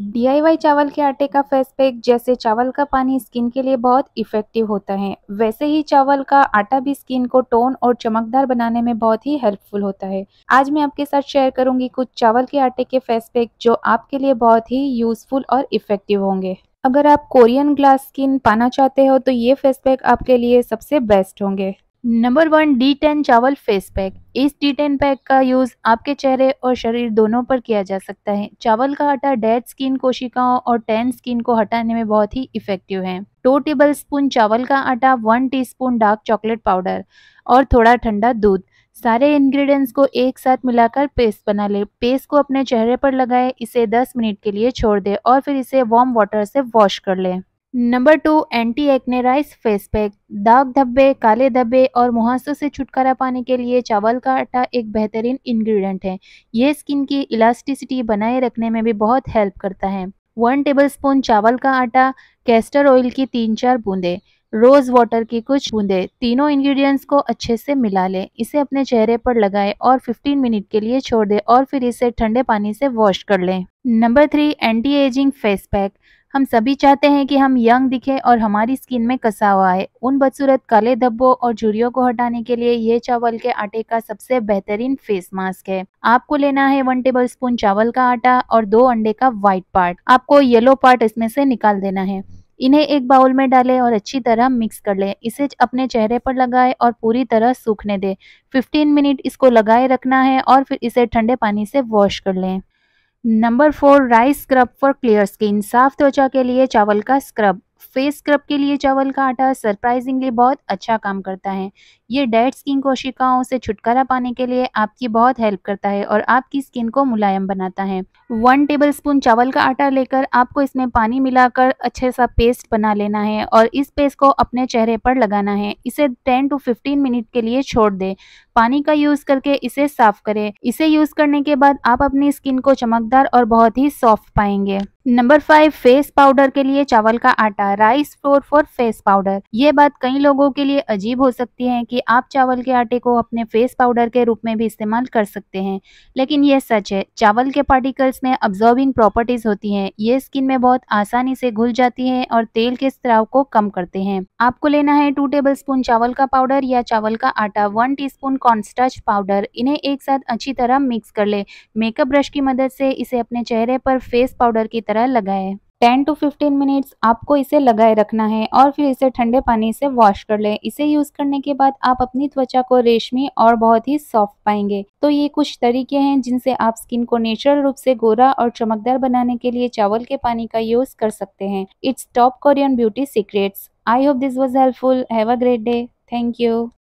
D चावल के आटे का फेस पैक जैसे चावल का पानी स्किन के लिए बहुत इफेक्टिव होता है वैसे ही चावल का आटा भी स्किन को टोन और चमकदार बनाने में बहुत ही हेल्पफुल होता है आज मैं आपके साथ शेयर करूंगी कुछ चावल के आटे के फेस पैक जो आपके लिए बहुत ही यूजफुल और इफेक्टिव होंगे अगर आप कोरियन ग्लास स्किन पाना चाहते हो तो ये फेस पैक आपके लिए सबसे बेस्ट होंगे नंबर वन डी टेन चावल फेस पैक इस टी पैक का यूज़ आपके चेहरे और शरीर दोनों पर किया जा सकता है चावल का आटा डेड स्किन कोशिकाओं और टैन स्किन को हटाने में बहुत ही इफेक्टिव है दो टेबल स्पून चावल का आटा वन टी डार्क चॉकलेट पाउडर और थोड़ा ठंडा दूध सारे इंग्रेडिएंट्स को एक साथ मिलाकर पेस्ट बना ले पेस्ट को अपने चेहरे पर लगाएं इसे 10 मिनट के लिए छोड़ दें और फिर इसे वार्म वाटर से वॉश कर लें नंबर टू एंटी एक्नेराइज फेस पैक दाग धब्बे काले धब्बे और मुहासों से छुटकारा पाने के लिए चावल का आटा एक बेहतरीन इंग्रेडिएंट है यह स्किन की इलास्टिसिटी बनाए रखने में भी बहुत हेल्प करता है वन टेबलस्पून चावल का आटा कैस्टर ऑयल की तीन चार बूंदे रोज़ वाटर की कुछ बूंदे तीनों इंग्रेडिएंट्स को अच्छे से मिला लें इसे अपने चेहरे पर लगाएं और 15 मिनट के लिए छोड़ दें और फिर इसे ठंडे पानी से वॉश कर लें number three anti ageing face pack हम सभी चाहते हैं कि हम यंग दिखें और हमारी स्किन में कसावा आए उन बदसूरत काले धब्बों और झुरियों को हटाने के लिए ये चावल के आटे का सबसे बेहतरीन फेस मास्क है आपको लेना है वन टेबल स्पून चावल का आटा और दो अंडे का व्हाइट पार्ट आपको येलो पार्ट इसमें से निकाल देना है इन्हें एक बाउल में डालें और अच्छी तरह मिक्स कर लें इसे अपने चेहरे पर लगाएं और पूरी तरह सूखने दें 15 मिनट इसको लगाए रखना है और फिर इसे ठंडे पानी से वॉश कर लें number four rice scrub for clear skin साफ त्वचा के लिए चावल का स्क्रब फेस स्क्रब के लिए चावल का आटा सरप्राइजिंगली बहुत अच्छा काम करता है ये डेड स्किन कोशिकाओं से छुटकारा पाने के लिए आपकी बहुत हेल्प करता है और आपकी स्किन को मुलायम बनाता है वन टेबल स्पून चावल का आटा लेकर आपको इसमें पानी मिलाकर अच्छे सा पेस्ट बना लेना है और इस पेस्ट को अपने चेहरे पर लगाना है इसे टेन टू फिफ्टीन मिनट के लिए छोड़ दे पानी का यूज करके इसे साफ करें इसे यूज करने के बाद आप अपनी स्किन को चमकदार और बहुत ही सॉफ्ट पाएंगे नंबर फाइव फेस पाउडर के लिए चावल का आटा rice flour for face powder ये बात कई लोगों के लिए अजीब हो सकती है कि आप चावल के आटे को अपने फेस पाउडर के रूप में भी इस्तेमाल कर सकते हैं लेकिन यह सच है चावल के पार्टिकल्स में अब्जॉर्बिंग प्रॉपर्टीज होती हैं ये स्किन में बहुत आसानी से घुल जाती है और तेल के स्त्राव को कम करते हैं आपको लेना है टू टेबल स्पून चावल का पाउडर या चावल का आटा one teaspoon cornstarch powder इन्हें एक साथ अच्छी तरह मिक्स कर ले मेकअप ब्रश की मदद से इसे अपने चेहरे पर फेस पाउडर की तरह तरह लगाएं 10 टू 15 मिनट्स आपको इसे लगाए रखना है और फिर इसे ठंडे पानी से वॉश कर लें इसे यूज करने के बाद आप अपनी त्वचा को रेशमी और बहुत ही सॉफ्ट पाएंगे तो ये कुछ तरीके हैं जिनसे आप स्किन को नेचुरल रूप से गोरा और चमकदार बनाने के लिए चावल के पानी का यूज कर सकते हैं it's top Korean beauty secrets I hope this was helpful have a great day thank you